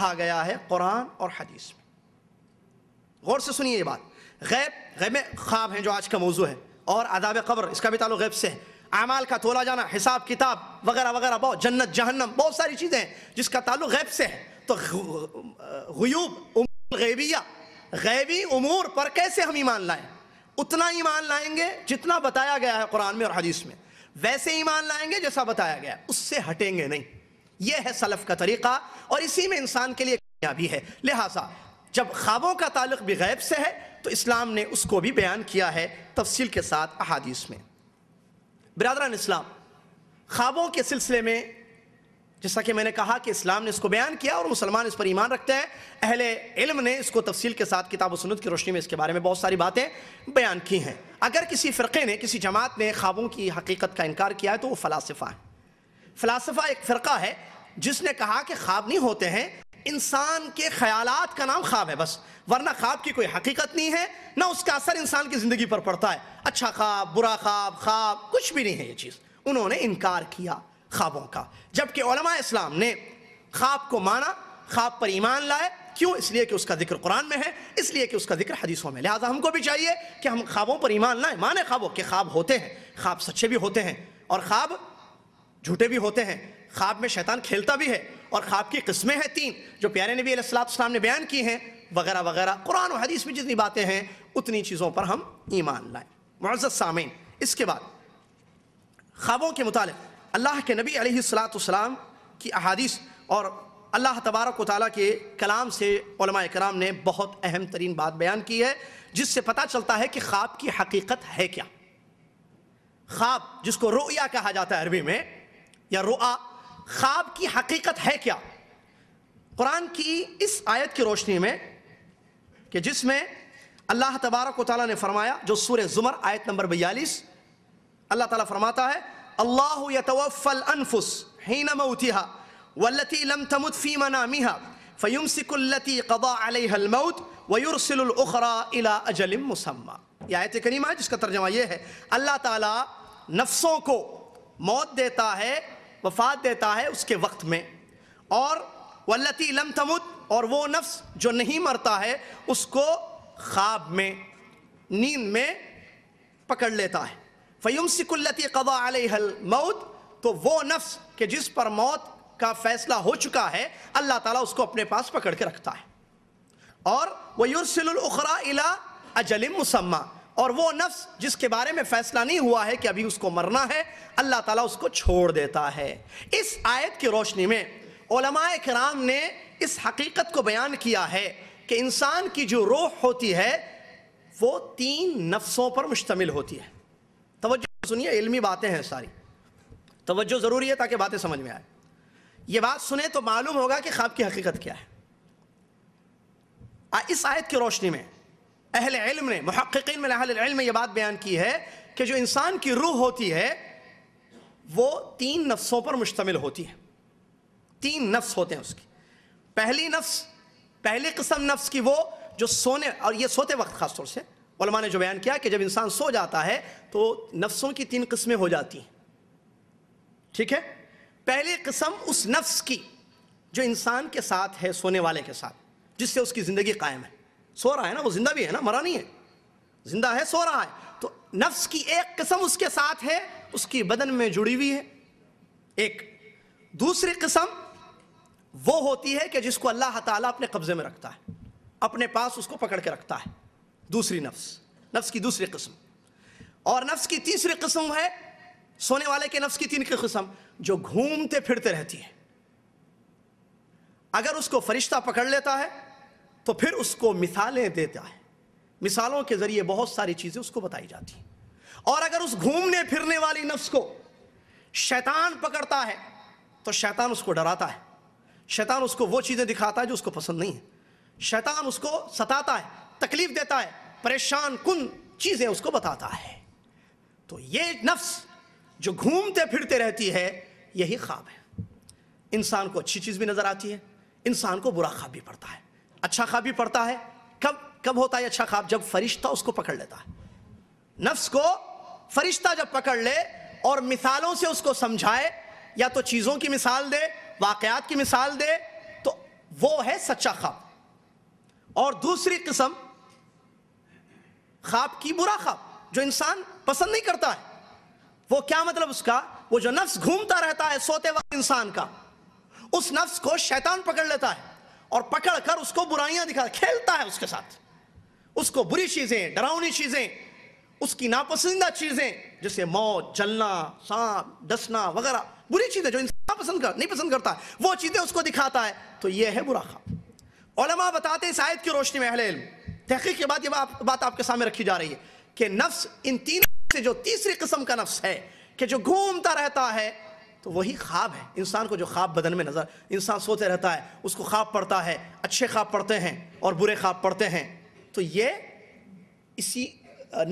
कहा गया है कुरान और हदीस में गौर से सुनिए ये बात गैब गैब ख्वाब हैं जो आज का मौजू है और आदाब कब्र इसका भी ताल्लुक गैब से है अमाल का तोला जाना हिसाब किताब वगैरह वगैरह बहुत जन्नत जहन्नम बहुत सारी चीज़ें हैं जिसका ताल्लुक गैब से है तो गयूब गैबिया गैबी उमूर पर कैसे हम ईमान लाएँ उतना ईमान लाएंगे जितना बताया गया है कुरान में और हदीस में वैसे ईमान लाएंगे जैसा बताया गया उससे हटेंगे नहीं यह है सलफ का तरीक़ा और इसी में इंसान के लिए कामयाबी है लिहाजा जब ख्वाबों का ताल्लुक भी गैब से है तो इस्लाम ने उसको भी बयान किया है तफसील के साथ अहादीस में बरदरान इस्लाम ख्वाबों के सिलसिले में जैसा कि मैंने कहा कि इस्लाम ने इसको बयान किया और मुसलमान इस पर ईमान रखते हैं अहले इल्म ने इसको तफसील के साथ किताब सनत की रोशनी में इसके बारे में बहुत सारी बातें बयान की हैं अगर किसी फ़िरक़े ने किसी जमात ने ख्वाबों की हकीकत का इनकार किया है तो वो फ़लासफ़ा है फ़लासफ़ा एक फ़िरका है जिसने कहा कि ख्वाब नहीं होते हैं इंसान के ख्यालात का नाम ख्वाब है बस वरना ख्वाब की कोई हकीकत नहीं है ना उसका असर इंसान की ज़िंदगी पर पड़ता है अच्छा ख्वाब बुरा ख्वाब ख्वाब कुछ भी नहीं है ये चीज़ उन्होंने इनकार किया ख्वाबों का जबकि इस्लाम ने ख्वाब को माना ख्वाब पर ईमान लाए क्यों इसलिए कि उसका जिक्र कुरान में है इसलिए कि उसका जिक्र हदीसों में लिहाजा हमको भी चाहिए कि हम ख्वाबों पर ईमान लाए माने ख्वाबों के ख्वाब होते हैं ख्वाब सच्चे भी होते हैं और ख्वाब झूठे भी होते हैं ख्वाब में शैतान खेलता भी है और ख्वाब की कस्में हैं तीन जो प्यारे नबी अलैहिस्सलाम ने बयान की हैं वगैरह वगैरह कुरान और हदीस में जितनी बातें हैं उतनी चीज़ों पर हम ईमान लाएँ मुआज़त सामीन इसके बाद ख्वाबों के मुतालिक अल्लाह के नबी अलैहिस्सलाम की अहादीस और अल्लाह तबारक वाली के कलाम से कराम ने बहुत अहम तरीन बात बयान की है जिससे पता चलता है कि ख्वाब की हकीकत है क्या ख्वाब जिसको रोया कहा जाता है अरबी में या रुआ ख्वाब की हकीकत है क्या कुरान की इस आयत की रोशनी में कि जिसमें अल्लाह तबारक ताली ने फरमाया जो सूर जुमर आयत नंबर बयालीस अल्लाह ताला फरमाता है अल्लाह यतवफ़ल अनफुस हीन मऊतिहा वल्लती लम तमुत फ़ी मनामिहा फ़युमसिकु अल्लती क़दा अलैहा अलमौत वयुरसिलु अलउखरा इला अजलिम मुसम्मा यह आयत करीमा है जिसका तर्जमा यह है अल्लाह ताला नफ्सों को मौत देता है वफात देता है उसके वक्त में और वल्लती लम तमुद और वो नफ्स जो नहीं मरता है उसको ख्वाब में नींद में पकड़ लेता है फ़युम सिकुल्लती कदा हल मऊत तो वो नफ्स के जिस पर मौत का फैसला हो चुका है अल्लाह ताला उसको अपने पास पकड़ के रखता है और वह युरसलखरा इला अजलिम मुसम्मा और वो नफ्स जिसके बारे में फैसला नहीं हुआ है कि अभी उसको मरना है अल्लाह ताला उसको छोड़ देता है इस आयत की रोशनी में कराम ने इस हकीकत को बयान किया है कि इंसान की जो रोह होती है वो तीन नफ्सों पर मुश्तमिल होती है तवज्जो सुनिए इल्मी बातें हैं सारी तवज्जो ज़रूरी है ताकि बातें समझ में आए ये बात सुने तो मालूम होगा कि ख्वाब की हकीकत क्या है इस आयत की रोशनी में अहल इल्म ने महक्कीन में अहल इल्म ने यह बात बयान की है कि जो इंसान की रूह होती है वो तीन नफ्सों पर मुश्तमिल होती है तीन नफ्स होते हैं उसकी पहली नफ्स पहली कस्म नफ्स की वो जो सोने और ये सोते वक्त खास तौर से ने जो बयान किया कि जब इंसान सो जाता है तो नफ्सों की तीन किस्में हो जाती हैं ठीक है पहली किस्म उस नफ्स की जो इंसान के साथ है सोने वाले के साथ जिससे उसकी ज़िंदगी कायम है सो रहा है ना वो जिंदा भी है ना मरा नहीं है जिंदा है सो रहा है तो नफ्स की एक किस्म उसके साथ है उसकी बदन में जुड़ी हुई है एक दूसरी किस्म वो होती है कि जिसको अल्लाह ताला अपने कब्जे में रखता है अपने पास उसको पकड़ के रखता है दूसरी नफ्स नफ्स की दूसरी किस्म और नफ्स की तीसरी किस्म है सोने वाले के नफ्स की तीन की किस्म जो घूमते फिरते रहती है अगर उसको फरिश्ता पकड़ लेता है तो फिर उसको मिसालें देता है मिसालों के जरिए बहुत सारी चीज़ें उसको बताई जाती हैं और अगर उस घूमने फिरने वाली नफ्स को शैतान पकड़ता है तो शैतान उसको डराता है शैतान उसको वो चीज़ें दिखाता है जो उसको पसंद नहीं है शैतान उसको सताता है तकलीफ देता है परेशान कुन चीज़ें उसको बताता है तो ये नफ्स जो घूमते फिरते रहती है यही ख्वाब है इंसान को अच्छी चीज़ भी नज़र आती है इंसान को बुरा ख्वाब भी पड़ता है अच्छा खाब भी पड़ता है कब कब होता है अच्छा ख्वाब जब फरिश्ता उसको पकड़ लेता है नफ्स को फरिश्ता जब पकड़ ले और मिसालों से उसको समझाए या तो चीज़ों की मिसाल दे वाकयात की मिसाल दे तो वो है सच्चा ख्वाब और दूसरी किस्म ख्वाब की बुरा ख्वाब जो इंसान पसंद नहीं करता है वो क्या मतलब उसका वो जो नफ्स घूमता रहता है सोते वक्त इंसान का उस नफ्स को शैतान पकड़ लेता है और पकड़कर उसको बुराइयां दिखा खेलता है उसके साथ उसको बुरी चीजें डरावनी चीजें उसकी नापसंदा चीजें जैसे मौत जलना सांप डसना वगैरह बुरी चीजें जो इंसान पसंद कर नहीं पसंद करता वो चीजें उसको दिखाता है तो ये है बुरा ओलमा बताते हैं शायद की रोशनी में अहले इल्म तहकीक के बाद ये बात, बात आपके सामने रखी जा रही है कि नफ्स इन तीन से जो तीसरी किस्म का नफ्स है कि जो घूमता रहता है तो वही ख्वाब है इंसान को जो ख्वाब बदन में नज़र इंसान सोते रहता है उसको ख्वाब पड़ता है अच्छे ख्वाब पड़ते हैं और बुरे ख्वाब पड़ते हैं तो ये इसी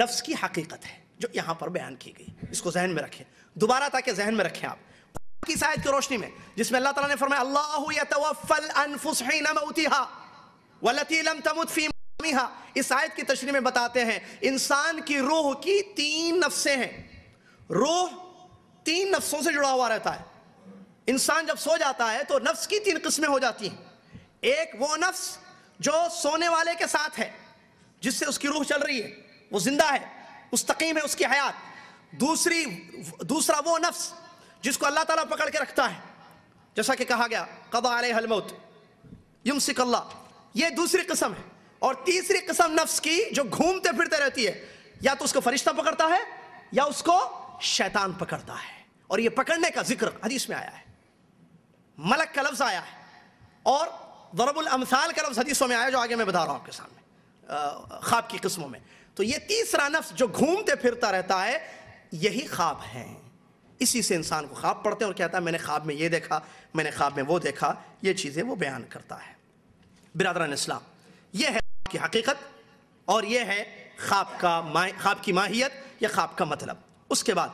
नफ्स की हकीकत है जो यहाँ पर बयान की गई इसको जहन में रखें दोबारा ताकि जहन में रखें आप की शायद की रोशनी में जिसमें अल्लाह ताला ने फरमाया अल्लाह इस आयत की तशरी में बताते हैं इंसान की रूह की तीन नफ्सें हैं रूह तीन नफ्सों से जुड़ा हुआ रहता है इंसान जब सो जाता है तो नफ्स की तीन किस्में हो जाती हैं एक वो नफ्स जो सोने वाले के साथ है जिससे उसकी रूह चल रही है वो जिंदा है तकीम है उसकी हयात दूसरी दूसरा वो नफ्स जिसको अल्लाह ताला पकड़ के रखता है जैसा कि कहा गया कबा हलमौत यमसिक अल्लाह ये दूसरी कस्म है और तीसरी कस्म नफ्स की जो घूमते फिरते रहती है या तो उसको फरिश्ता पकड़ता है या उसको शैतान पकड़ता है और ये पकड़ने का जिक्र हदीस में आया है मलक का लफ्ज़ आया है और दरबुल अमसाल का लफ्ज़ हदीसों में आया जो आगे मैं बता रहा हूं आपके सामने ख्वाब की किस्मों में तो ये तीसरा नफ्स जो घूमते फिरता रहता है यही ख्वाब हैं इसी से इंसान को ख्वाब पढ़ते हैं और कहता है मैंने ख्वाब में ये देखा मैंने ख्वाब में वो देखा ये चीज़ें वो बयान करता है बिरादरान इस्लाम यह है की हकीकत और यह है ख्वाब का ख्वाब की माहियत या ख्वाब का मतलब उसके बाद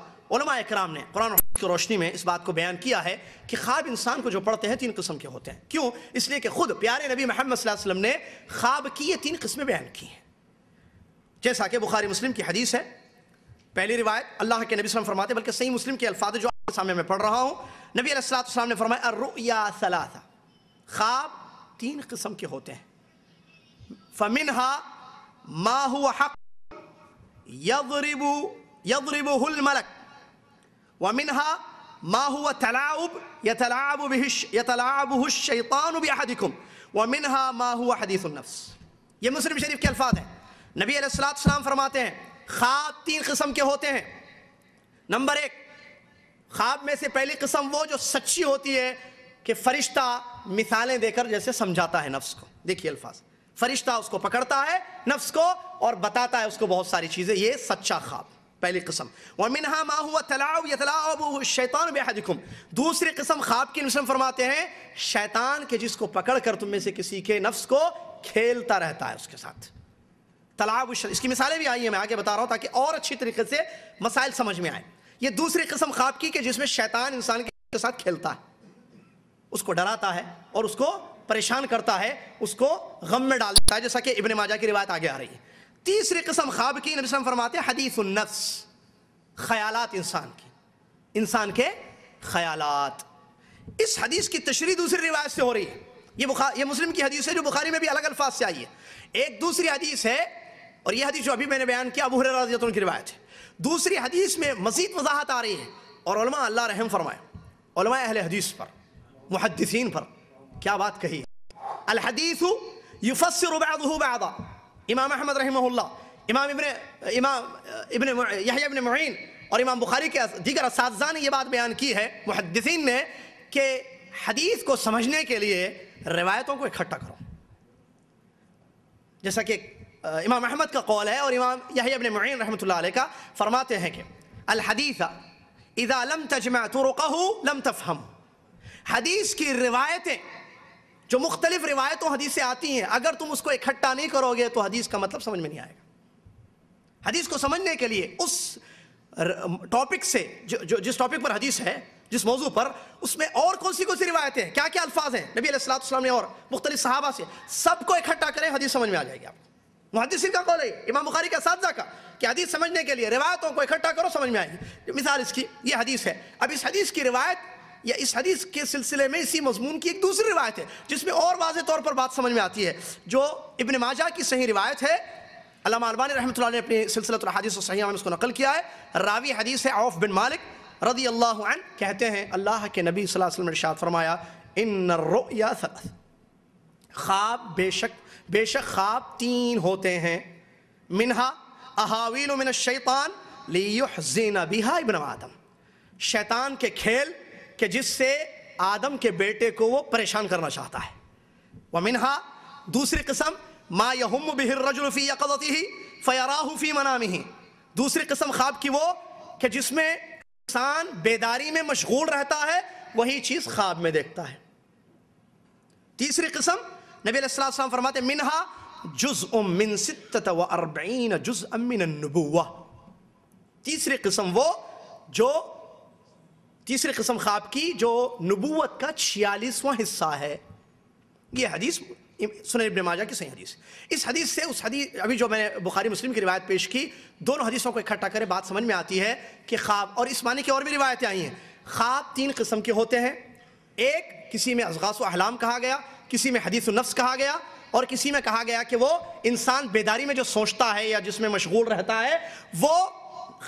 कराम ने कुरान की रोशनी में इस बात को बयान किया है कि ख्वाब इंसान को जो पढ़ते हैं तीन किस्म के होते हैं क्यों इसलिए कि खुद प्यारे नबी महमद ने ख्वाब की ये तीन किस्में बयान की हैं जैसा कि बुखारी मुस्लिम की हदीस है पहली रिवायत अल्लाह के नबी वसल्लम फरमाते बल्कि सही मुस्लिम के अल्फाज जो आपके सामने में पढ़ रहा हूँ नबी अलैहिस्सलाम ने फरमाया खाब ख्वाब तीन किस्म के होते हैं फमिन हा माह हक यबू يضربه الملك ومنها ما هو تلاعب يتلاعب به يتلاعبه الشيطان بأحدكم ومنها ما هو حديث النفس ये मुस्लिम शरीफ के अल्फाज हैं नबी अलैहिस्सलाम फरमाते हैं ख्वाब तीन किस्म के होते हैं नंबर एक ख्वाब में से पहली किस्म वो जो सच्ची होती है कि फरिश्ता मिसालें देकर जैसे समझाता है नफ्स को देखिए अल्फाज फरिश्ता उसको पकड़ता है नफ्स को और बताता है उसको बहुत सारी चीज़ें ये सच्चा ख्वाब पहली किस्म वमिनहा मा हुआ तलाव यतलाबू शैतान बेहदिकुम दूसरी किस्म खाब की मिसम फरमाते हैं शैतान के जिसको पकड़ कर तुम में से किसी के नफ्स को खेलता रहता है उसके साथ तलाब इसकी मिसालें भी आई हैं मैं आगे बता रहा हूँ ताकि और अच्छी तरीके से मसाइल समझ में आए ये दूसरी किस्म खाब की जिसमें शैतान इंसान के साथ खेलता है उसको डराता है और उसको परेशान करता है उसको गम में डाल देता है जैसा कि इबन माजा की रिवायत आगे आ रही है तीसरी किस्म ख्वाब की नबी फरमाते हैं हदीस नफ्स ख्यालात इंसान की इंसान के ख्यालात इस हदीस की तशरी दूसरी रिवायत से हो रही है ये बुखा ये मुस्लिम की हदीस है जो बुखारी में भी अलग अल्फाज से आई है एक दूसरी हदीस है और यह हदीस जो अभी मैंने बयान किया अबू रजतन की रिवायत है दूसरी हदीस में मजीद वजाहत आ रही है और अल्लाह रहम फरमाए अहल हदीस पर मुहदसिन पर क्या बात कही अलहदीस युफसर इमाम अहमद रहमल्ला इमाम इबन इमाम इबन यहिया इबन मुइन और इमाम बुखारी के दीगर इस ने यह बात बयान की है मुहदसिन ने कि हदीस को समझने के लिए रिवायतों को इकट्ठा करो जैसा कि इमाम uh, अहमद का कौल है और इमाम यही अपने मुन रहमत का फरमाते हैं कि अलहदीसा इज़ा लम तजमा तो लम तफहम हदीस की रिवायतें जो मुख्तलिफ रिवायतों हदीसें आती हैं अगर तुम उसको इकट्ठा नहीं करोगे तो हदीस का मतलब समझ में नहीं आएगा हदीस को समझने के लिए उस टॉपिक से जो, जो जिस टॉपिक पर हदीस है जिस मौजू पर उसमें और कौन सी कौन सी रिवायतें हैं क्या क्या अल्फाज हैं नबी अलैहिस्सलाम ने और मुख्तलिफ सहाबा से सबको इकट्ठा करें हदीस समझ में आ जाएगी आपको मुहदसिन का कौल है इमाम बुखारी का साथ का कि हदीस समझने के लिए रिवायतों को इकट्ठा करो समझ में आएगी मिसाल इसकी ये हदीस है अब इस हदीस की रिवायत या इस हदीस के सिलसिले में इसी मजमून की एक दूसरी रिवायत है जिसमें और वाज तौर पर बात समझ में आती है जो इबन माजा की सही रिवायत है अलामा अलबानी रहमत ने अपने सिलसिलत हदीस सही उसको नकल किया है रावी हदीस है औफ बिन मालिक रदी अल्लाह कहते हैं अल्लाह के नबी वसलम ने शाद फरमाया इन रोया ख्वाब बेशक बेशक ख्वाब तीन होते हैं मिनहा अहावील मिन शैतान लियुहजीन बिहा इबन आदम शैतान के खेल कि जिससे आदम के बेटे को वो परेशान करना चाहता है वमिनहा दूसरी कस्म मा यहम बिहिर रजुलफ़ी यकदती ही फ़यराहफ़ी मनामी ही दूसरी कस्म ख्वाब की वो कि जिसमें इंसान बेदारी में मशगूल रहता है वही चीज़ ख्वाब में देखता है तीसरी कस्म नबी अलैहिस्सलाम फरमाते मिनहा जुज मिन सित्त व अरबईन जुज अमिन तीसरी कस्म वो जो तीसरी कस्म ख्वाब की जो नबूत का छियालीसवां हिस्सा है ये हदीस सुन इबन की सही हदीस इस हदीस से उस हदीस अभी जो मैंने बुखारी मुस्लिम की रिवायत पेश की दोनों हदीसों को इकट्ठा करें बात समझ में आती है कि ख्वाब और इस माने की और भी रिवायतें आई हैं ख्वाब तीन क़स्म के होते हैं एक किसी में अजगास अहलाम कहा गया किसी में हदीस नफ्स कहा गया और किसी में कहा गया कि वो इंसान बेदारी में जो सोचता है या जिसमें मशगूल रहता है वो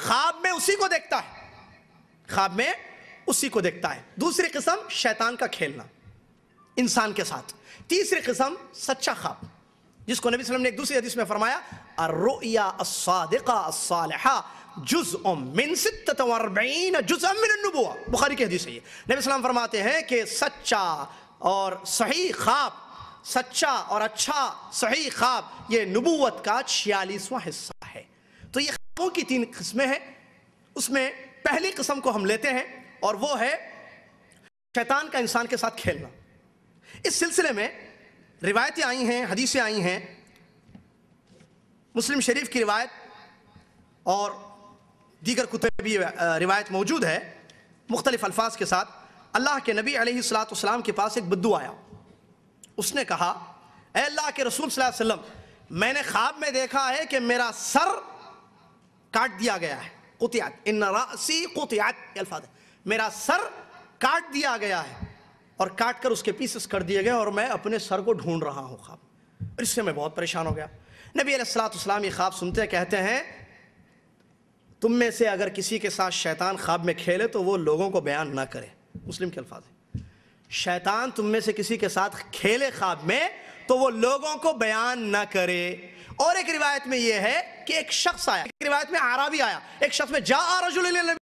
ख्वाब में उसी को देखता है ख्वाब में उसी को देखता है दूसरी किस्म शैतान का खेलना इंसान के साथ तीसरी किस्म सच्चा खाब जिसको नबी वसल्लम ने एक दूसरी हदीस में फरमाया बुखारी की हदीस है नबी सलाम फरमाते हैं कि सच्चा और सही खाब सच्चा और अच्छा सही खाब ये नबूवत का छियालीसवां हिस्सा है तो ये खाबों की तीन किस्में हैं उसमें पहली किस्म को हम लेते हैं और वो है शैतान का इंसान के साथ खेलना इस सिलसिले में रिवायतें आई हैं हदीसें आई हैं मुस्लिम शरीफ की रिवायत और दीगर कुत्ते भी रिवायत मौजूद है मुख्तलिफ अल्फाज के साथ अल्लाह के नबी अलैहिस्सलाम के पास एक बद्दू आया उसने कहा अल्लाह के रसूल वसल्लम मैंने ख्वाब में देखा है कि मेरा सर काट दिया गया है कुतियात इन रासी कुतियात अल्फाज है मेरा सर काट दिया गया है और काट कर उसके पीसेस कर दिए गए और मैं अपने सर को ढूंढ रहा हूँ ख्वाब इससे मैं बहुत परेशान हो गया नबी सलाम ये ख्वाब सुनते कहते हैं तुम में से अगर किसी के साथ शैतान ख्वाब में खेले तो वो लोगों को बयान ना करे मुस्लिम के अल्फाज शैतान तुम में से किसी के साथ खेले ख्वाब में तो वो लोगों को बयान ना करे और एक रिवायत में यह है कि एक शख्स आया एक रिवायत में आरा भी आया एक शख्स में जा रजुल